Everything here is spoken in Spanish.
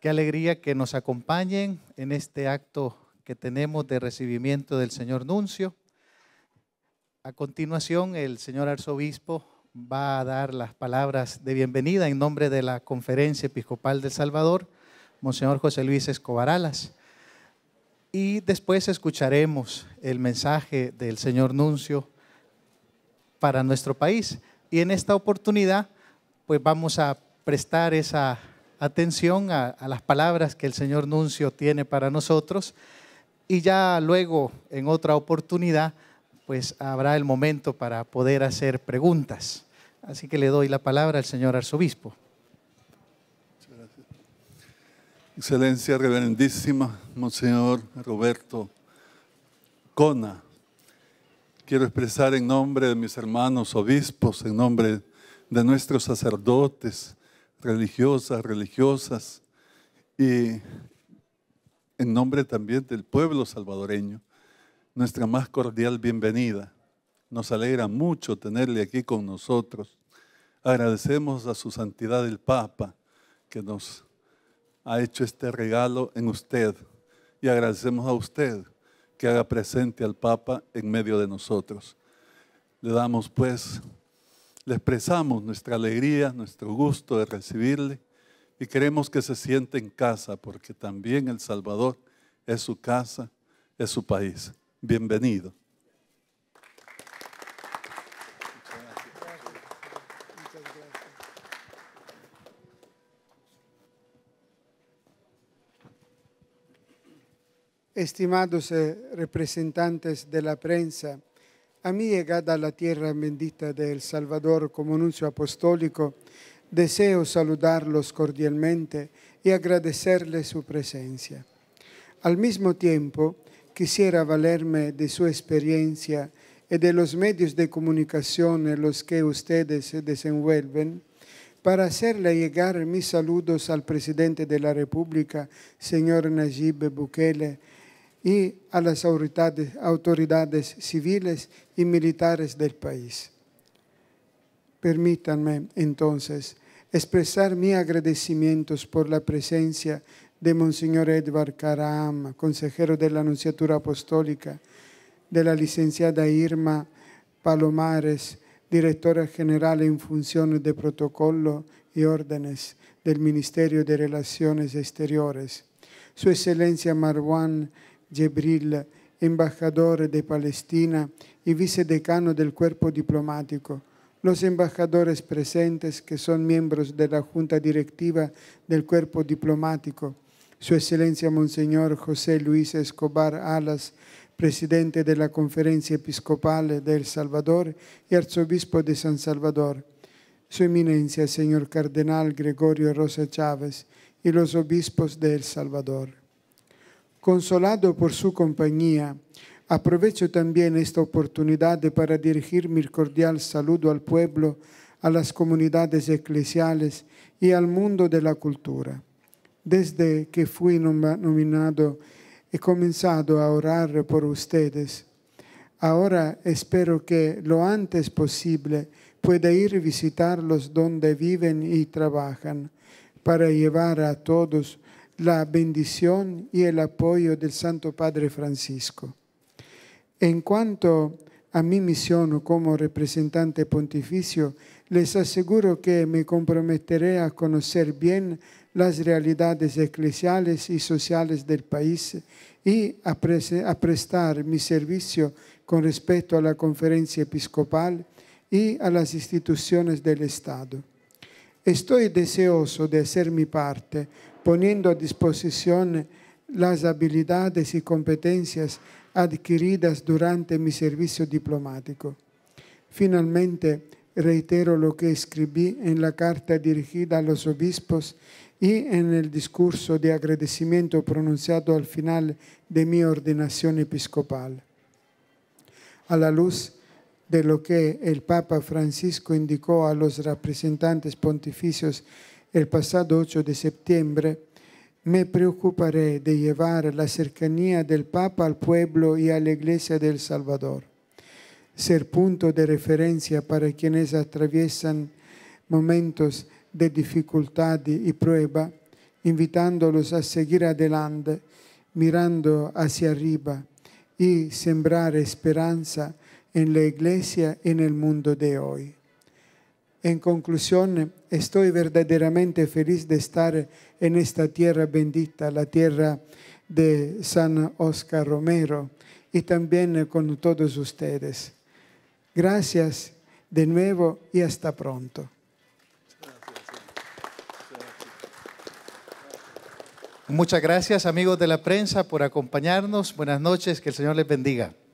Qué alegría que nos acompañen en este acto que tenemos de recibimiento del señor Nuncio. A continuación, el señor arzobispo va a dar las palabras de bienvenida en nombre de la Conferencia Episcopal del Salvador, Monseñor José Luis Escobar Alas. Y después escucharemos el mensaje del señor Nuncio para nuestro país. Y en esta oportunidad, pues vamos a prestar esa atención a, las palabras que el señor Nuncio tiene para nosotros y ya luego en otra oportunidad pues habrá el momento para poder hacer preguntas. Así que le doy la palabra al señor arzobispo. Excelencia Reverendísima, Monseñor Roberto Cona, quiero expresar en nombre de mis hermanos obispos, en nombre de nuestros sacerdotes, religiosas, religiosas, y en nombre también del pueblo salvadoreño, nuestra más cordial bienvenida. Nos alegra mucho tenerle aquí con nosotros. Agradecemos a su santidad el Papa que nos ha hecho este regalo en usted y agradecemos a usted que haga presente al Papa en medio de nosotros. Le damos pues le expresamos nuestra alegría, nuestro gusto de recibirle y queremos que se siente en casa porque también El Salvador es su casa, es su país. Bienvenido. Estimados representantes de la prensa, a mí, llegada a la tierra bendita del Salvador como nuncio apostólico, deseo saludarlos cordialmente y agradecerle su presencia. Al mismo tiempo, quisiera valerme de su experiencia y de los medios de comunicación los que ustedes se desenvuelven para hacerle llegar mis saludos al presidente de la República, señor Najib Bukele, y a las autoridades, autoridades civiles y militares del país. Permítanme entonces expresar mis agradecimientos por la presencia de Monseñor Edward Caram, consejero de la Anunciatura Apostólica, de la licenciada Irma Palomares, directora general en funciones de protocolo y órdenes del Ministerio de Relaciones Exteriores, Su Excelencia Marwan Jebril, embajador de Palestina y vicedecano del cuerpo diplomático, los embajadores presentes che sono membri della Junta Directiva del Cuerpo Diplomático, Su Excelencia Monseñor José Luis Escobar Alas, presidente de la Conferencia Episcopal de Salvador y arzobispo de San Salvador, Su Eminencia Señor Cardenal Gregorio Rosa Chávez y los obispos del Salvador. consolado por su compañía. Aprovecho también esta oportunidad para dirigir mi cordial saludo al pueblo, a las comunidades eclesiales y al mundo de la cultura. Desde que fui nominado, he comenzado a orar por ustedes. Ahora espero que lo antes posible pueda ir a visitarlos donde viven y trabajan para llevar a todos la bendición y el apoyo del Santo Padre Francisco. En cuanto a mi misión como representante pontificio, les aseguro que me comprometeré a conocer bien las realidades eclesiales y sociales del país y a, prestar mi servicio con respecto a la conferencia episcopal y a las instituciones del Estado. Estoy deseoso de hacer mi parte poniendo a disposición las habilidades y competencias adquiridas durante mi servicio diplomático. Finalmente, reitero lo que escribí en la carta dirigida a los obispos y en el discurso de agradecimiento pronunciado al final de mi ordenación episcopal. A la luz de lo que el Papa Francisco indicó a los representantes pontificios el pasado 8 de septiembre, me preocuparé de llevar la cercanía del Papa al pueblo y a la Iglesia del Salvador, ser punto de referencia para quienes atraviesan momentos de dificultad y prueba, invitándolos a seguir adelante, mirando hacia arriba y sembrar esperanza en la Iglesia y en el mundo de hoy. En conclusión, estoy verdaderamente feliz de estar en esta tierra bendita, la tierra de San Oscar Romero y también con todos ustedes. Gracias de nuevo y hasta pronto. Muchas gracias amigos de la prensa por acompañarnos. Buenas noches, que el Señor les bendiga.